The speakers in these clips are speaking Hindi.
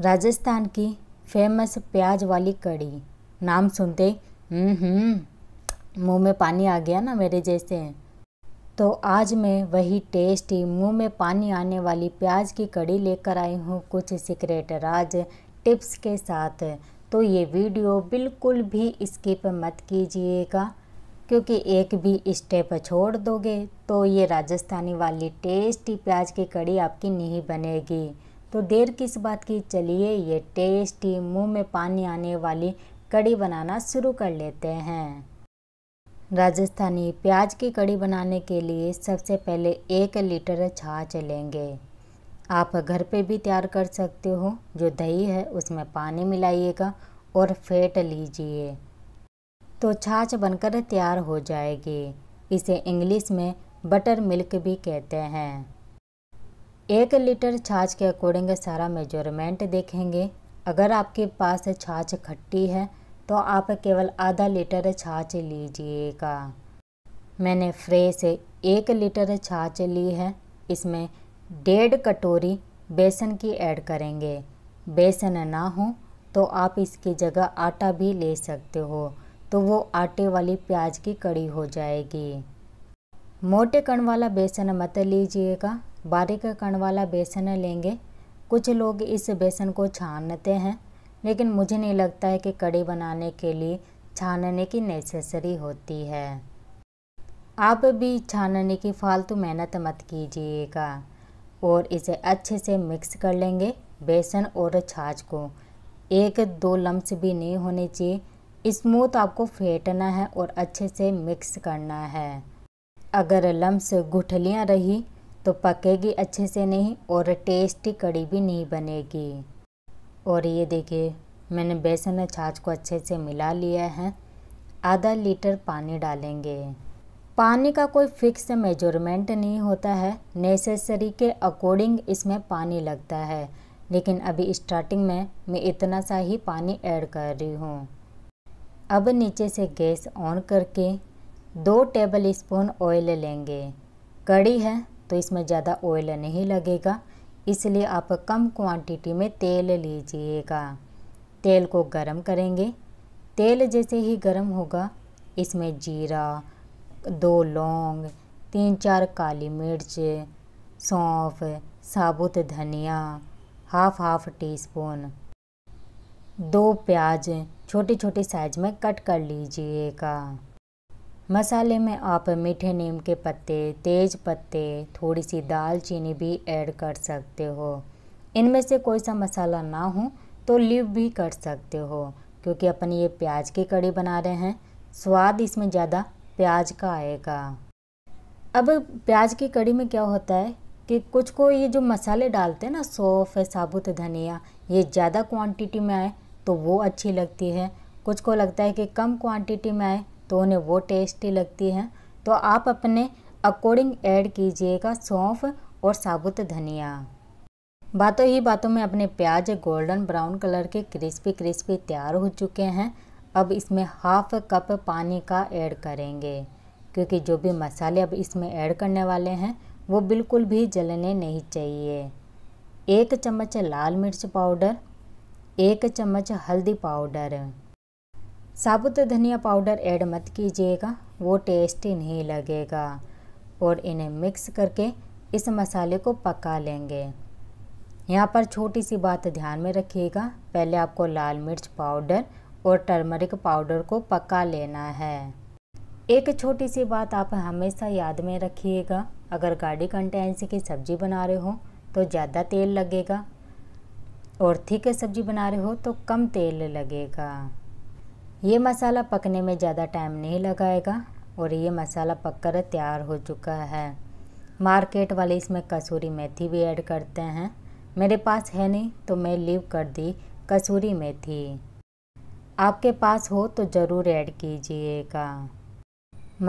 राजस्थान की फेमस प्याज वाली कड़ी नाम सुनते मुंह में पानी आ गया ना मेरे जैसे तो आज मैं वही टेस्टी मुंह में पानी आने वाली प्याज की कड़ी लेकर आई हूँ कुछ सीक्रेट राज टिप्स के साथ तो ये वीडियो बिल्कुल भी स्किप मत कीजिएगा क्योंकि एक भी स्टेप छोड़ दोगे तो ये राजस्थानी वाली टेस्टी प्याज की कड़ी आपकी नहीं बनेगी तो देर किस बात की चलिए ये टेस्टी मुंह में पानी आने वाली कड़ी बनाना शुरू कर लेते हैं राजस्थानी प्याज की कड़ी बनाने के लिए सबसे पहले एक लीटर छाछ लेंगे आप घर पे भी तैयार कर सकते हो जो दही है उसमें पानी मिलाइएगा और फेंट लीजिए तो छाछ बनकर तैयार हो जाएगी इसे इंग्लिश में बटर मिल्क भी कहते हैं एक लीटर छाछ के अकॉर्डिंग सारा मेजरमेंट देखेंगे अगर आपके पास छाछ खट्टी है तो आप केवल आधा लीटर छाछ लीजिएगा मैंने फ्रेश एक लीटर छाछ ली है इसमें डेढ़ कटोरी बेसन की ऐड करेंगे बेसन ना हो तो आप इसकी जगह आटा भी ले सकते हो तो वो आटे वाली प्याज की कड़ी हो जाएगी मोटे कण वाला बेसन मत लीजिएगा बारीक कण वाला बेसन लेंगे कुछ लोग इस बेसन को छानते हैं लेकिन मुझे नहीं लगता है कि कड़ी बनाने के लिए छानने की नेसेसरी होती है आप भी छानने की फालतू मेहनत मत कीजिएगा और इसे अच्छे से मिक्स कर लेंगे बेसन और छाछ को एक दो लम्स भी नहीं होने चाहिए स्मूथ आपको फेंटना है और अच्छे से मिक्स करना है अगर लम्स गुठलियाँ रही तो पकेगी अच्छे से नहीं और टेस्टी कड़ी भी नहीं बनेगी और ये देखिए मैंने बेसन और छाछ को अच्छे से मिला लिया है आधा लीटर पानी डालेंगे पानी का कोई फिक्स मेजरमेंट नहीं होता है नेसेसरी के अकॉर्डिंग इसमें पानी लगता है लेकिन अभी स्टार्टिंग में मैं इतना सा ही पानी ऐड कर रही हूँ अब नीचे से गैस ऑन करके दो टेबल स्पून ऑयल लेंगे कड़ी है तो इसमें ज़्यादा ऑयल नहीं लगेगा इसलिए आप कम क्वांटिटी में तेल लीजिएगा तेल को गरम करेंगे तेल जैसे ही गरम होगा इसमें जीरा दो लौंग तीन चार काली मिर्च सौंफ साबुत धनिया हाफ हाफ टी स्पून दो प्याज छोटे छोटे साइज में कट कर लीजिएगा मसाले में आप मीठे नीम के पत्ते तेज पत्ते थोड़ी सी दालचीनी भी ऐड कर सकते हो इनमें से कोई सा मसाला ना हो तो लीव भी कर सकते हो क्योंकि अपन ये प्याज की कड़ी बना रहे हैं स्वाद इसमें ज़्यादा प्याज का आएगा अब प्याज की कड़ी में क्या होता है कि कुछ को ये जो मसाले डालते हैं ना सौफ है साबुत धनिया ये ज़्यादा क्वांटिटी में आए तो वो अच्छी लगती है कुछ को लगता है कि कम क्वांटिटी में आए तो उन्हें वो टेस्टी लगती है तो आप अपने अकॉर्डिंग ऐड कीजिएगा सौंफ और साबुत धनिया बातों ही बातों में अपने प्याज गोल्डन ब्राउन कलर के क्रिस्पी क्रिस्पी तैयार हो चुके हैं अब इसमें हाफ कप पानी का ऐड करेंगे क्योंकि जो भी मसाले अब इसमें ऐड करने वाले हैं वो बिल्कुल भी जलने नहीं चाहिए एक चम्मच लाल मिर्च पाउडर एक चम्मच हल्दी पाउडर साबुत धनिया पाउडर ऐड मत कीजिएगा वो टेस्टी नहीं लगेगा और इन्हें मिक्स करके इस मसाले को पका लेंगे यहाँ पर छोटी सी बात ध्यान में रखिएगा पहले आपको लाल मिर्च पाउडर और टर्मरिक पाउडर को पका लेना है एक छोटी सी बात आप हमेशा याद में रखिएगा अगर गाड़ी कंटेंसी की सब्ज़ी बना रहे हो तो ज़्यादा तेल लगेगा और थीक सब्ज़ी बना रहे हो तो कम तेल लगेगा ये मसाला पकने में ज़्यादा टाइम नहीं लगाएगा और ये मसाला पककर तैयार हो चुका है मार्केट वाले इसमें कसूरी मेथी भी ऐड करते हैं मेरे पास है नहीं तो मैं लीव कर दी कसूरी मेथी आपके पास हो तो ज़रूर ऐड कीजिएगा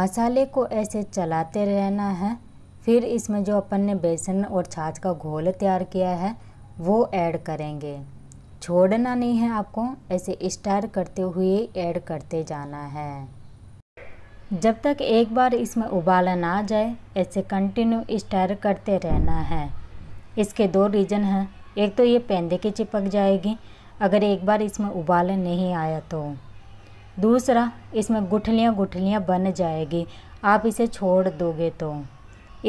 मसाले को ऐसे चलाते रहना है फिर इसमें जो अपन ने बेसन और छाछ का घोल तैयार किया है वो ऐड करेंगे छोड़ना नहीं है आपको ऐसे स्टार करते हुए ऐड करते जाना है जब तक एक बार इसमें उबाला ना आ जाए ऐसे कंटिन्यू स्टार करते रहना है इसके दो रीज़न हैं एक तो ये पेंदे के चिपक जाएगी अगर एक बार इसमें उबाल नहीं आया तो दूसरा इसमें गुठलियाँ गुठलियाँ बन जाएगी आप इसे छोड़ दोगे तो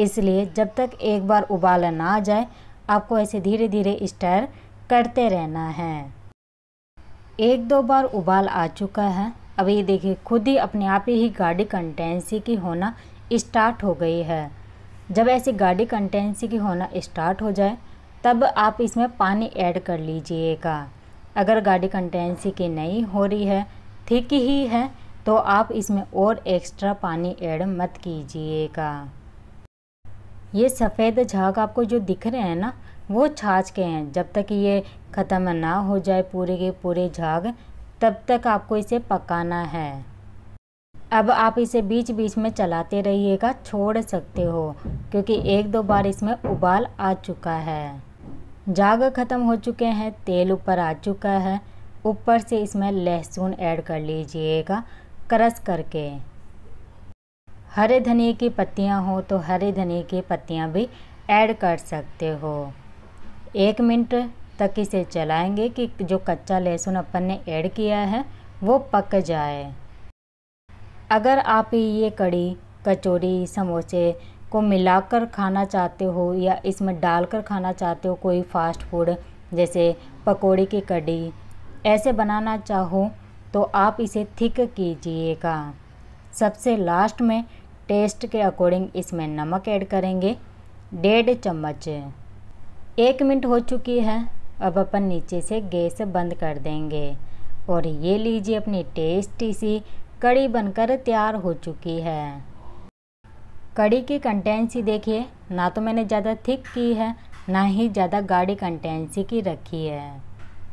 इसलिए जब तक एक बार उबाल ना आ जाए आपको ऐसे धीरे धीरे स्टार करते रहना है एक दो बार उबाल आ चुका है अब ये देखिए खुद ही अपने आप ही गाड़ी कंटेंसी की होना स्टार्ट हो गई है जब ऐसी गाड़ी कंटेंसी की होना स्टार्ट हो जाए तब आप इसमें पानी ऐड कर लीजिएगा अगर गाड़ी कंटेंसी की नहीं हो रही है ठीक ही है तो आप इसमें और एक्स्ट्रा पानी ऐड मत कीजिएगा ये सफ़ेद झाग आपको जो दिख रहे हैं ना वो छाछ के हैं जब तक ये ख़त्म ना हो जाए पूरे के पूरे झाग तब तक आपको इसे पकाना है अब आप इसे बीच बीच में चलाते रहिएगा छोड़ सकते हो क्योंकि एक दो बार इसमें उबाल आ चुका है झाग ख़त्म हो चुके हैं तेल ऊपर आ चुका है ऊपर से इसमें लहसुन ऐड कर लीजिएगा क्रस करके हरे धनिए की पत्तियां हो तो हरे धनिए की पत्तियां भी ऐड कर सकते हो एक मिनट तक इसे चलाएंगे कि जो कच्चा लहसुन अपन ने ऐड किया है वो पक जाए अगर आप ये कड़ी कचौड़ी समोसे को मिलाकर खाना चाहते हो या इसमें डालकर खाना चाहते हो कोई फास्ट फूड जैसे पकौड़ी की कड़ी ऐसे बनाना चाहो तो आप इसे थिक कीजिएगा सबसे लास्ट में टेस्ट के अकॉर्डिंग इसमें नमक ऐड करेंगे डेढ़ चम्मच एक मिनट हो चुकी है अब अपन नीचे से गैस बंद कर देंगे और ये लीजिए अपनी टेस्टी सी कड़ी बनकर तैयार हो चुकी है कड़ी की कंटेंसी देखिए ना तो मैंने ज़्यादा थिक की है ना ही ज़्यादा गाढ़ी कंटेंसी की रखी है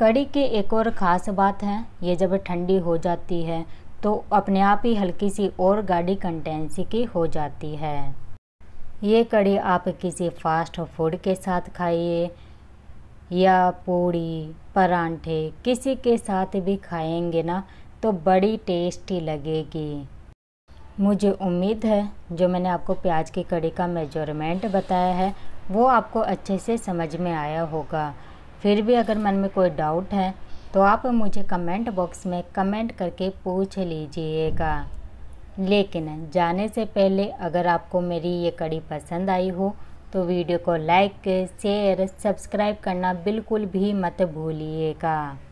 कड़ी की एक और ख़ास बात है ये जब ठंडी हो जाती है तो अपने आप ही हल्की सी और गाढ़ी कंटेंसी की हो जाती है ये कड़ी आप किसी फास्ट फूड के साथ खाइए या पूड़ी परांठे किसी के साथ भी खाएंगे ना तो बड़ी टेस्टी लगेगी मुझे उम्मीद है जो मैंने आपको प्याज की कड़ी का मेजरमेंट बताया है वो आपको अच्छे से समझ में आया होगा फिर भी अगर मन में कोई डाउट है तो आप मुझे कमेंट बॉक्स में कमेंट करके पूछ लीजिएगा लेकिन जाने से पहले अगर आपको मेरी ये कड़ी पसंद आई हो तो वीडियो को लाइक शेयर सब्सक्राइब करना बिल्कुल भी मत भूलिएगा